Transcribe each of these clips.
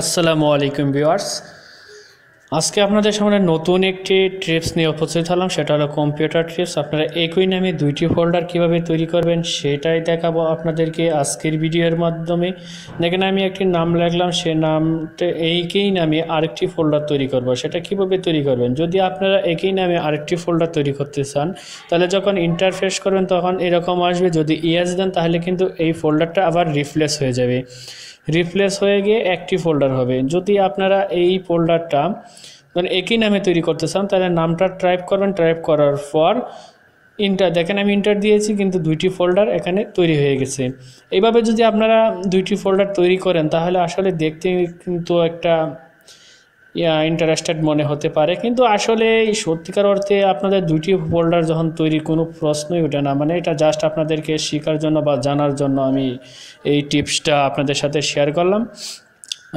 আসসালামু আলাইকুম ভিউয়ার্স আজকে আপনাদের সামনে নতুন একটি ট্রিপস নিয়ে উপস্থিত হলাম সেটা হলো কম্পিউটার ট্রিপস আপনারা একই নামে দুইটি ফোল্ডার কিভাবে তৈরি করবেন সেটাই দেখাবো আপনাদেরকে আজকের ভিডিওর মাধ্যমে দেখেন আমি একটি নাম লাগলাম সে নামটা এইকেই নামে আরেকটি ফোল্ডার তৈরি করব সেটা কিভাবে তৈরি করবেন যদি আপনারা একই নামে আরেকটি ফোল্ডার তৈরি করতে চান তাহলে যখন ইন্টারফেস করবেন তখন এরকম আসবে যদি ইয়াস দেন তাহলে কিন্তু এই ফোল্ডারটা আবার রিপ্লেস হয়ে যাবে রিপ্লেস হয়ে গিয়ে একটি ফোল্ডার হবে যদি আপনারা এই ফোল্ডারটা মানে একই নামে তৈরি করতে চান তাহলে নামটা টাইপ করবেন টাইপ করার পর ইন্টার দেখেন আমি ইন্টার দিয়েছি কিন্তু দুইটি ফোল্ডার এখানে তৈরি হয়ে গেছে এইভাবে যদি আপনারা দুইটি ফোল্ডার তৈরি করেন তাহলে আসলে দেখতে কিন্তু একটা ইন্টারেস্টেড মনে হতে পারে কিন্তু আসলে সত্যিকার অর্থে আপনাদের দুটি ফোল্ডার যখন তৈরি কোনো প্রশ্নই ওঠে না মানে এটা জাস্ট আপনাদেরকে শেখার জন্য বা জানার জন্য আমি এই টিপসটা আপনাদের সাথে শেয়ার করলাম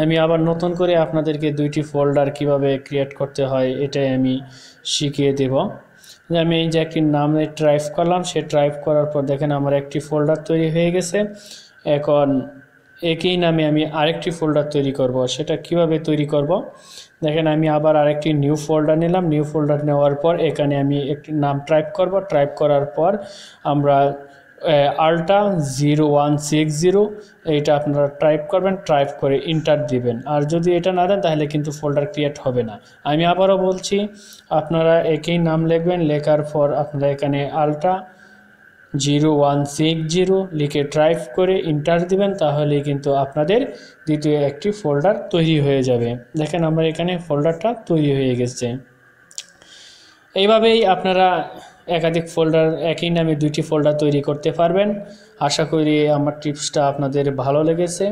আমি আবার নতুন করে আপনাদেরকে দুইটি ফোল্ডার কিভাবে ক্রিয়েট করতে হয় এটাই আমি শিখিয়ে দেব আমি এই যে একটি নামে ট্রাইভ করলাম সে ট্রাইভ করার পর দেখেন আমার একটি ফোল্ডার তৈরি হয়ে গেছে এখন একই নামে আমি আরেকটি ফোল্ডার তৈরি করব সেটা কিভাবে তৈরি করব দেখেন আমি আবার আরেকটি নিউ ফোল্ডার নিলাম নিউ ফোল্ডার নেওয়ার পর এখানে আমি একটি নাম টাইপ করব টাইপ করার পর আমরা ultra zero one six zero এইটা আপনারা টাইপ করবেন টাইপ করে ইন্টার দিবেন আর যদি এটা না দেন তাহলে কিন্তু ফোল্ডার ক্রিয়েট হবে না আমি আবারও বলছি আপনারা একই নাম লিখবেন লেখার পর আপনারা এখানে ultra zero one six zero লিখে ট্রাইপ করে ইন্টার দিবেন তাহলেই কিন্তু আপনাদের দ্বিতীয় একটি ফোল্ডার তৈরি হয়ে যাবে দেখেন আমার এখানে ফোল্ডারটা তৈরি হয়ে গেছে এইভাবেই আপনারা একাধিক ফোল্ডার একই নামে দুইটি ফোল্ডার তৈরি করতে পারবেন আশা করি আমার টিপসটা আপনাদের ভালো লেগেছে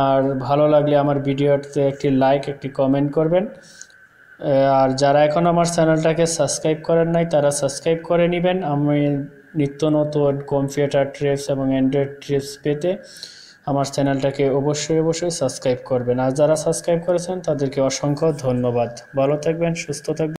আর ভালো লাগলে আমার ভিডিওতে একটি লাইক একটি কমেন্ট করবেন আর যারা এখন আমার চ্যানেলটাকে সাবস্ক্রাইব করেন নাই তারা সাবস্ক্রাইব করে নেবেন আমি নিত্য নতুন কম্পিউটার ট্রিপস এবং অ্যান্ড্রয়েড ট্রিপস পেতে আমার চ্যানেলটাকে অবশ্যই অবশ্যই সাবস্ক্রাইব করবেন আর যারা সাবস্ক্রাইব করেছেন তাদেরকে অসংখ্য ধন্যবাদ ভালো থাকবেন সুস্থ থাকবেন